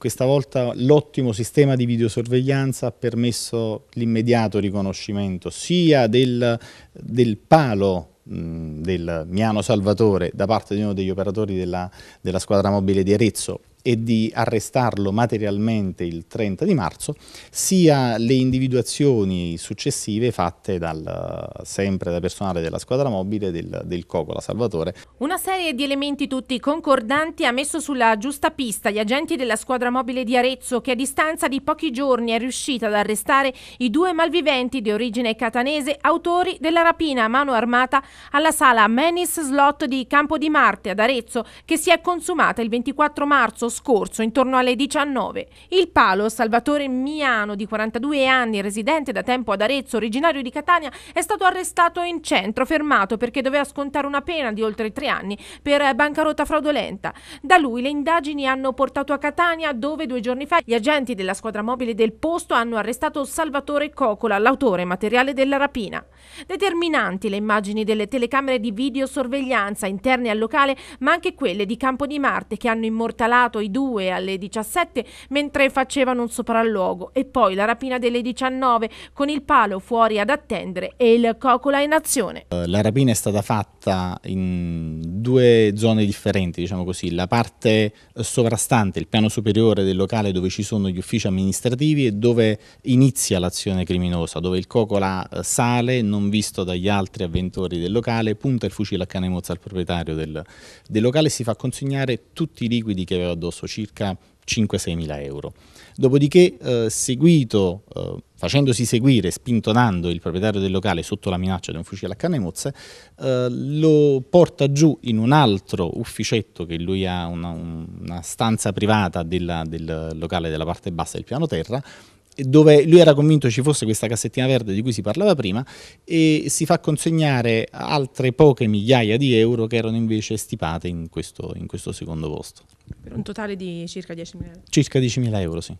Questa volta l'ottimo sistema di videosorveglianza ha permesso l'immediato riconoscimento sia del, del palo del Miano Salvatore da parte di uno degli operatori della, della squadra mobile di Arezzo e di arrestarlo materialmente il 30 di marzo, sia le individuazioni successive fatte dal, sempre da personale della squadra mobile del, del Cocola Salvatore. Una serie di elementi tutti concordanti ha messo sulla giusta pista gli agenti della squadra mobile di Arezzo che a distanza di pochi giorni è riuscita ad arrestare i due malviventi di origine catanese autori della rapina a mano armata alla sala Menis Slot di Campo di Marte ad Arezzo che si è consumata il 24 marzo scorso, intorno alle 19. Il palo Salvatore Miano, di 42 anni, residente da tempo ad Arezzo, originario di Catania, è stato arrestato in centro, fermato perché doveva scontare una pena di oltre tre anni per bancarotta fraudolenta. Da lui le indagini hanno portato a Catania, dove due giorni fa gli agenti della squadra mobile del posto hanno arrestato Salvatore Cocola, l'autore materiale della rapina. Determinanti le immagini delle telecamere di videosorveglianza interne al locale, ma anche quelle di Campo di Marte che hanno immortalato i due alle 17 mentre facevano un sopralluogo e poi la rapina delle 19 con il palo fuori ad attendere e il Cocola in azione. Eh, la rapina è stata fatta in due zone differenti, diciamo così, la parte eh, sovrastante, il piano superiore del locale dove ci sono gli uffici amministrativi e dove inizia l'azione criminosa, dove il Cocola eh, sale, non visto dagli altri avventori del locale, punta il fucile a cane mozza al proprietario del, del locale e si fa consegnare tutti i liquidi che aveva addosso addosso circa 5-6 mila euro. Dopodiché, eh, seguito, eh, facendosi seguire, spintonando il proprietario del locale sotto la minaccia di un fucile a canne mozze, eh, lo porta giù in un altro ufficetto che lui ha, una, una stanza privata della, del locale della parte bassa del piano terra, dove lui era convinto ci fosse questa cassettina verde di cui si parlava prima e si fa consegnare altre poche migliaia di euro che erano invece stipate in questo, in questo secondo posto. Per un totale di circa 10.000 euro? Circa 10.000 euro, sì.